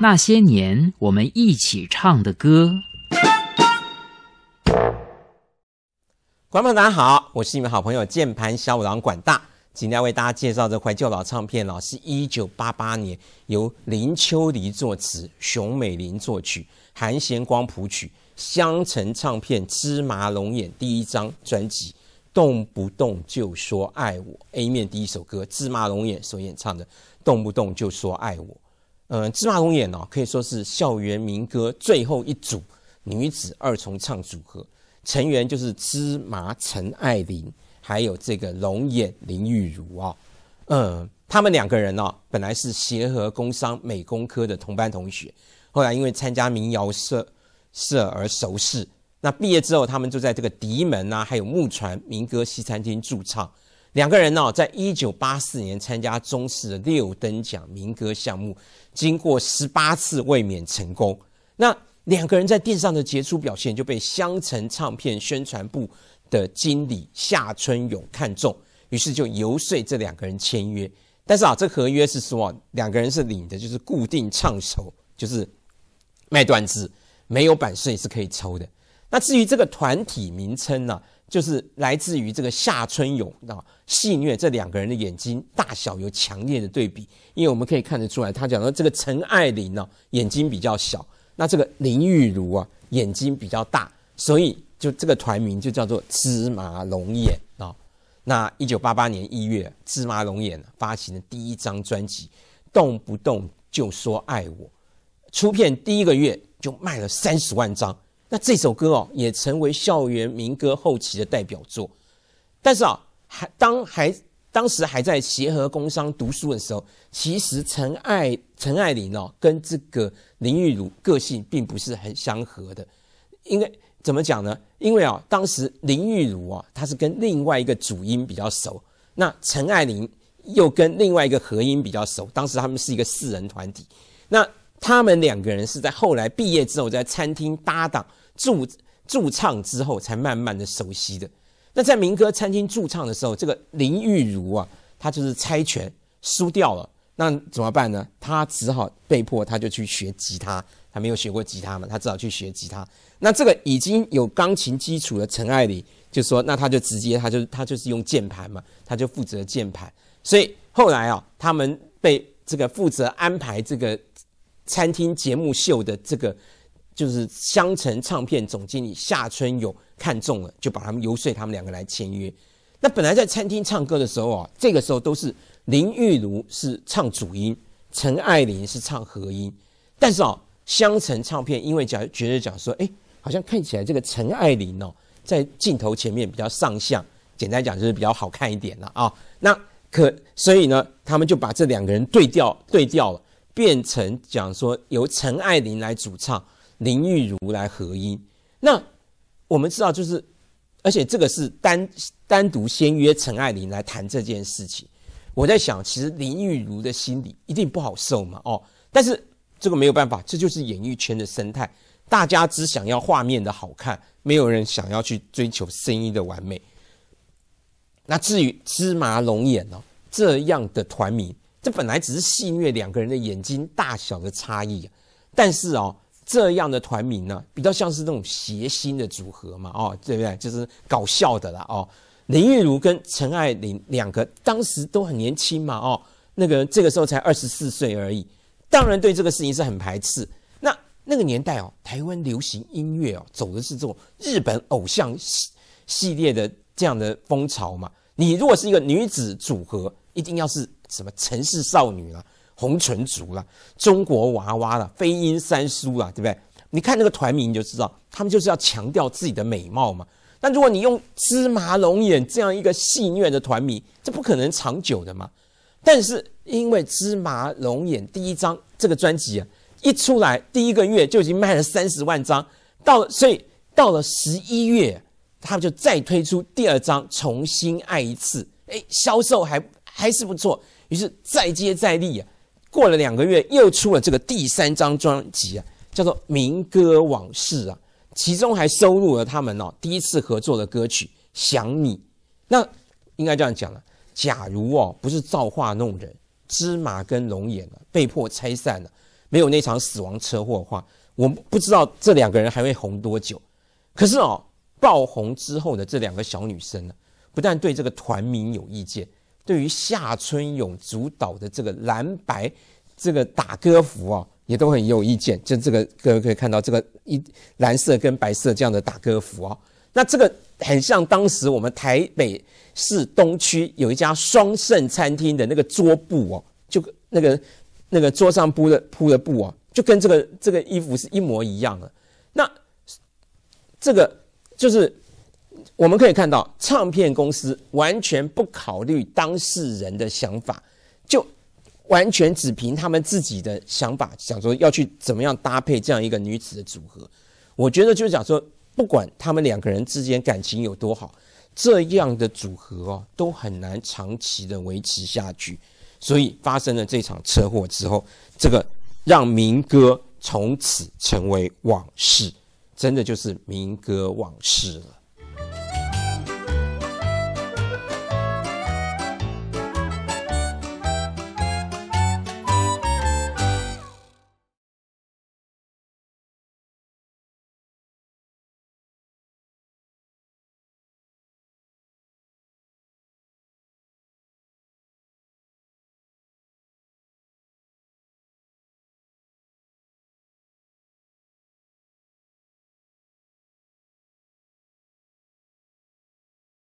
那些年我们一起唱的歌。观众大家好，我是你们好朋友键盘小五郎管大，今天要为大家介绍这块旧老唱片老是一九八八年由林秋离作词，熊美玲作曲，韩贤光谱曲，香橙唱片芝麻龙眼第一张专辑。动不动就说爱我。A 面第一首歌《芝麻龙眼》所演唱的，动不动就说爱我。嗯，《芝麻龙眼》哦，可以说是校园民歌最后一组女子二重唱组合，成员就是芝麻陈爱玲，还有这个龙眼林玉如啊。嗯，他们两个人呢，本来是协和工商美工科的同班同学，后来因为参加民谣社社而熟识。那毕业之后，他们就在这个迪门呐，还有木船民歌西餐厅驻唱。两个人呢，在一九八四年参加中式的六等奖民歌项目，经过十八次卫冕成功。那两个人在电上的杰出表现，就被香橙唱片宣传部的经理夏春勇看中，于是就游说这两个人签约。但是啊，这合约是说，两个人是领的就是固定唱酬，就是卖段子，没有版税是可以抽的。那至于这个团体名称呢，就是来自于这个夏春勇啊戏谑这两个人的眼睛大小有强烈的对比，因为我们可以看得出来，他讲说这个陈爱玲呢眼睛比较小，那这个林玉如啊眼睛比较大，所以就这个团名就叫做芝麻龙眼啊。那一九八八年一月，芝麻龙眼发行的第一张专辑《动不动就说爱我》，出片第一个月就卖了三十万张。那这首歌哦，也成为校园民歌后期的代表作。但是啊，还当还当时还在协和工商读书的时候，其实陈爱陈爱玲哦，跟这个林玉如个性并不是很相合的。因为怎么讲呢？因为啊，当时林玉如啊，她是跟另外一个主音比较熟，那陈爱玲又跟另外一个和音比较熟。当时他们是一个四人团体。那他们两个人是在后来毕业之后，在餐厅搭档驻驻唱之后，才慢慢的熟悉的。那在民歌餐厅驻唱的时候，这个林玉如啊，他就是猜拳输掉了，那怎么办呢？他只好被迫，他就去学吉他。他没有学过吉他嘛，他只好去学吉他。那这个已经有钢琴基础的陈爱玲，就说，那他就直接，他就他就是用键盘嘛，他就负责键盘。所以后来啊，他们被这个负责安排这个。餐厅节目秀的这个就是香橙唱片总经理夏春勇看中了，就把他们游说他们两个来签约。那本来在餐厅唱歌的时候啊，这个时候都是林玉如是唱主音，陈爱玲是唱和音。但是啊，香橙唱片因为讲觉得讲说，哎，好像看起来这个陈爱玲哦，在镜头前面比较上相，简单讲就是比较好看一点了啊。那可所以呢，他们就把这两个人对调对调了。变成讲说由陈爱玲来主唱，林玉如来合音。那我们知道，就是而且这个是单单独先约陈爱玲来谈这件事情。我在想，其实林玉如的心里一定不好受嘛。哦，但是这个没有办法，这就是演艺圈的生态，大家只想要画面的好看，没有人想要去追求声音的完美。那至于芝麻龙眼呢这样的团名。这本来只是戏谑两个人的眼睛大小的差异，但是哦，这样的团名呢，比较像是那种谐星的组合嘛，哦，对不对？就是搞笑的啦，哦，林玉如跟陈爱玲两个当时都很年轻嘛，哦，那个这个时候才二十四岁而已，当然对这个事情是很排斥。那那个年代哦，台湾流行音乐哦，走的是这种日本偶像系系列的这样的风潮嘛。你如果是一个女子组合，一定要是。什么城市少女啦、红唇族啦、中国娃娃啦、飞鹰三叔啦，对不对？你看那个团名你就知道，他们就是要强调自己的美貌嘛。但如果你用芝麻龙眼这样一个戏虐的团名，这不可能长久的嘛。但是因为芝麻龙眼第一张这个专辑啊，一出来第一个月就已经卖了三十万张，到了所以到了十一月，他们就再推出第二张《重新爱一次》，哎，销售还还是不错。于是再接再厉啊，过了两个月，又出了这个第三张专辑啊，叫做《民歌往事》啊，其中还收录了他们哦第一次合作的歌曲《想你》。那应该这样讲了，假如哦不是造化弄人，芝麻跟龙眼啊被迫拆散了，没有那场死亡车祸的话，我不知道这两个人还会红多久。可是哦爆红之后的这两个小女生呢，不但对这个团名有意见。对于夏春勇主导的这个蓝白这个打歌服啊，也都很有意见。就这个，各位可以看到这个一蓝色跟白色这样的打歌服啊，那这个很像当时我们台北市东区有一家双盛餐厅的那个桌布哦，就那个那个桌上铺的铺的布啊，就跟这个这个衣服是一模一样的。那这个就是。我们可以看到，唱片公司完全不考虑当事人的想法，就完全只凭他们自己的想法，想说要去怎么样搭配这样一个女子的组合。我觉得就是讲说，不管他们两个人之间感情有多好，这样的组合哦，都很难长期的维持下去。所以发生了这场车祸之后，这个让民歌从此成为往事，真的就是民歌往事了。